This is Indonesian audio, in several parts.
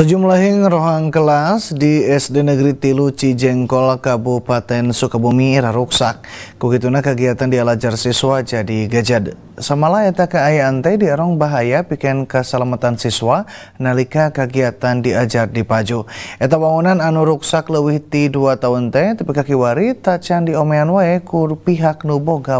Sejumlah rohang kelas di SD Negeri Tilu Cijengkol Kabupaten Sukabumi ruksak. Kukituna kegiatan di alajar siswa jadi gajad. Samalah eta kaayaan teh diarong bahaya pikeun keselamatan siswa nalika kegiatan diajar di Paju. Eta bangunan anu ruksak leuwih ti 2 tahun teh tapi kakiwari tacan omean wae ku pihak nu boga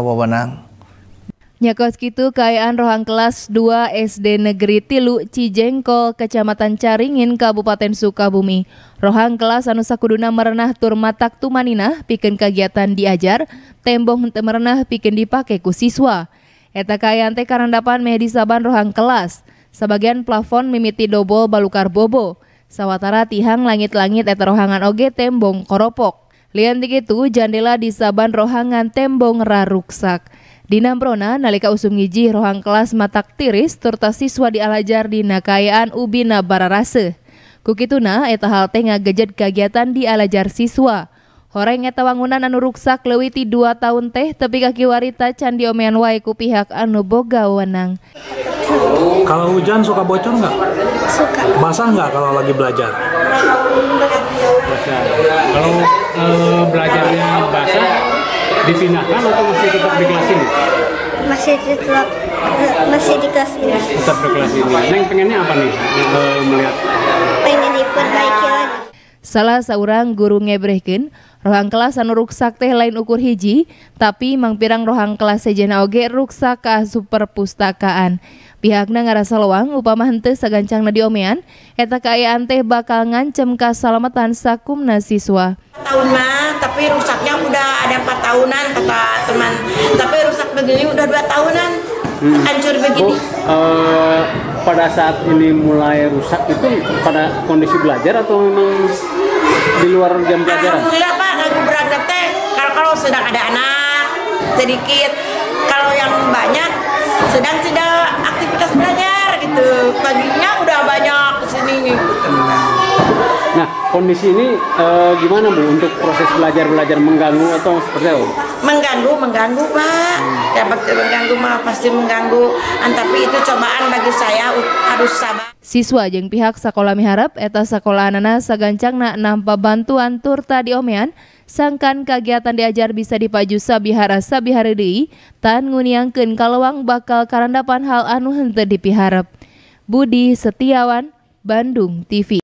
Nyakos kitu kayaan Rohang kelas 2 SD Negeri Tilu Cijengkol Kecamatan Caringin Kabupaten Sukabumi. Rohang kelas anu sakuduna merenah tur matak tumaninah pikeun kegiatan diajar, tembong henteu merenah pikeun dipake ku siswa. Eta kaayaan teh karandapan meh disaban Rohang kelas. Sebagian plafon mimiti dobol balukar bobo. Sawatara tihang langit-langit eta rohangan oge tembong koropok. Lian dikitu jandela disaban rohangan tembong raruksak. Dinamprona nalika usum ngiji rohang kelas matak tiris turta siswa dialajar di nakayaan ubina bararase. Kukituna eta hal teh ngagejed kegiatan dialajar siswa. Horeng eta wangunan anu ruksak lewiti dua tahun teh tepi kaki warita candi omen wae ku pihak anu boga wenang. Kalau hujan suka bocor nggak? Suka. Basah nggak kalau lagi belajar? Basah. Kalau uh, belajarnya basah dipindahkan atau masih tetap di kelas? tetap eh, masih di kelas ini tetap di kelas ini neng pengennya apa nih e, melihat pengen diperbaiki lagi Salah seorang guru ngebrehkeun, rohang kelas anu ruksak teh lain ukur hiji, tapi mangpirang rohang kelas sejena oge ruksak ka super pustakaan. Pihakna ngarasa loang upama segancang sagancangna diomean, eta kaya teh bakal ngancem kasalamatan sakumna siswa. Tahun mah tapi rusaknya udah ada empat tahunan kata teman tapi rusak begini udah dua tahunan hmm. hancur begini oh, uh, pada saat ini mulai rusak itu pada kondisi belajar atau memang di luar jam pelajaran alhamdulillah pak Nah, kondisi ini e, gimana Bu untuk proses belajar-belajar mengganggu atau seperti apa? Mengganggu, mengganggu Pak. Hmm. pasti mengganggu mah pasti mengganggu. An, tapi itu cobaan bagi saya harus sabar. Siswa yang pihak sekolah miharap eta sekolah anana nak nampak bantuan turta di Omean sangkan kegiatan diajar bisa dipaju sabihara sabihari di tan nguniangkeun kalawang bakal karandapan hal anu henteu dipiharap. Budi Setiawan, Bandung TV.